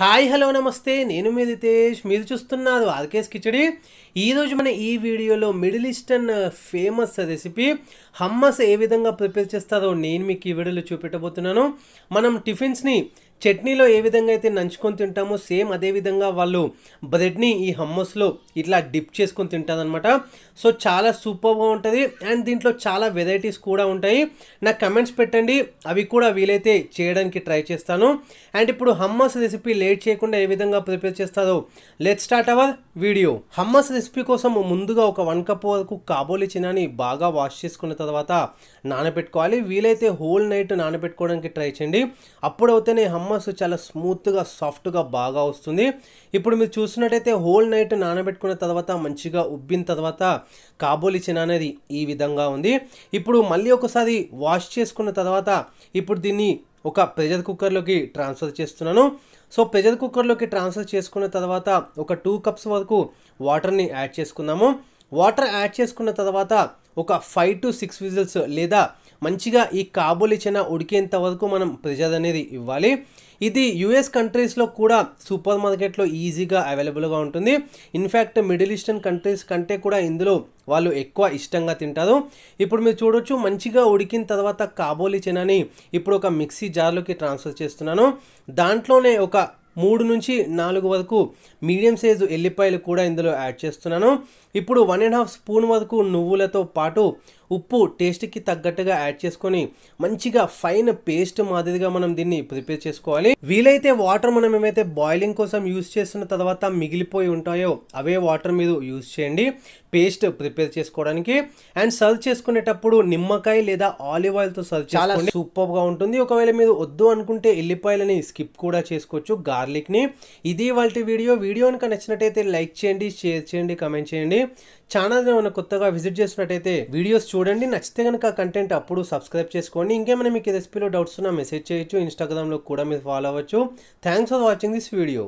hi hello నమస్తే నేను మీ రితేష్ మీరు చూస్తున్నారు ఆర్కేస్ కిచడి ఈరోజు మన ఈ వీడియోలో middle eastern famous recipe hummus ఏ విధంగా ప్రిపేర్ చేస్తారో నేను మీకు ఈ వీడియోలో చూపెట్టబోతున్నాను మనం టిఫిన్స్ని చట్నీలో ఏ విధంగా అయితే నంచుకొని తింటామో సేమ్ అదే విధంగా వాళ్ళు బ్రెడ్ని ఈ హమ్మస్లో ఇట్లా డిప్ చేసుకొని తింటారనమాట సో చాలా సూపర్గా ఉంటుంది అండ్ దీంట్లో చాలా వెరైటీస్ కూడా ఉంటాయి నాకు కమెంట్స్ పెట్టండి అవి కూడా వీలైతే చేయడానికి ట్రై చేస్తాను అండ్ ఇప్పుడు హమ్మస్ రెసిపీ లేట్ చేయకుండా ఏ విధంగా ప్రిపేర్ చేస్తారో let start our video hummus recipe కోసం ముందుగా ఒక వన్ కప్ వరకు కాబోలి చిన్నాని బాగా వాష్ చేసుకున్న తర్వాత నానబెట్టుకోవాలి వీలైతే హోల్ నైట్ నానబెట్టుకోవడానికి ట్రై చేయండి అప్పుడైతేనే హమ్మ కమ్మస్ చాలా స్మూత్గా సాఫ్ట్గా బాగా వస్తుంది ఇప్పుడు మీరు చూసినట్టయితే హోల్ నైట్ నానబెట్టుకున్న తర్వాత మంచిగా ఉబ్బిన తర్వాత కాబోలి చనా అనేది ఈ విధంగా ఉంది ఇప్పుడు మళ్ళీ ఒకసారి వాష్ చేసుకున్న తర్వాత ఇప్పుడు దీన్ని ఒక ప్రెషర్ కుక్కర్లోకి ట్రాన్స్ఫర్ చేస్తున్నాను సో ప్రెజర్ కుక్కర్లోకి ట్రాన్స్ఫర్ చేసుకున్న తర్వాత ఒక టూ కప్స్ వరకు వాటర్ని యాడ్ చేసుకున్నాము వాటర్ యాడ్ చేసుకున్న తర్వాత ఒక ఫైవ్ టు సిక్స్ విజిల్స్ లేదా మంచిగా ఈ కాబూలి చెన ఉడికేంత వరకు మనం ప్రెజర్ అనేది ఇవ్వాలి ఇది యుఎస్ కంట్రీస్లో కూడా సూపర్ మార్కెట్లో ఈజీగా అవైలబుల్గా ఉంటుంది ఇన్ఫ్యాక్ట్ మిడిల్ ఈస్టర్న్ కంట్రీస్ కంటే కూడా ఇందులో వాళ్ళు ఎక్కువ ఇష్టంగా తింటారు ఇప్పుడు మీరు చూడొచ్చు మంచిగా ఉడికిన తర్వాత కాబోలి చెనని ఇప్పుడు ఒక మిక్సీ జార్లోకి ట్రాన్స్ఫర్ చేస్తున్నాను దాంట్లోనే ఒక మూడు నుంచి నాలుగు వరకు మీడియం సైజు ఎల్లిపాయలు కూడా ఇందులో యాడ్ చేస్తున్నాను ఇప్పుడు వన్ అండ్ హాఫ్ స్పూన్ వరకు నువ్వులతో పాటు ఉప్పు టేస్ట్కి తగ్గట్టుగా యాడ్ చేసుకొని మంచిగా ఫైన్ పేస్ట్ మాదిరిగా మనం దీన్ని ప్రిపేర్ చేసుకోవాలి వీలైతే వాటర్ మనం ఏమైతే బాయిలింగ్ కోసం యూస్ చేస్తున్న తర్వాత మిగిలిపోయి ఉంటాయో అవే వాటర్ మీరు యూజ్ చేయండి పేస్ట్ ప్రిపేర్ చేసుకోవడానికి అండ్ సర్వ్ చేసుకునేటప్పుడు నిమ్మకాయ లేదా ఆలివ్ ఆయిల్తో సర్వ్ చాలా సూపర్గా ఉంటుంది ఒకవేళ మీరు వద్దు అనుకుంటే ఎల్లిపాయలని స్కిప్ కూడా చేసుకోవచ్చు గార్లిక్ని ఇది వాళ్ళ వీడియో వీడియో కనుక నచ్చినట్టయితే లైక్ చేయండి షేర్ చేయండి కమెంట్ చేయండి ఛానల్ని ఏమైనా కొత్తగా విజిట్ చేసినట్టయితే వీడియోస్ చూడండి నచ్చితే కనుక కంటెంట్ అప్పుడు సబ్స్క్రైబ్ చేసుకోండి ఇంకేమైనా మీకు రెసిపీలో డౌట్స్ ఉన్నా మెసేజ్ చేయొచ్చు ఇన్స్టాగ్రామ్లో కూడా మీరు ఫాలో అవ్వచ్చు thanks for watching this video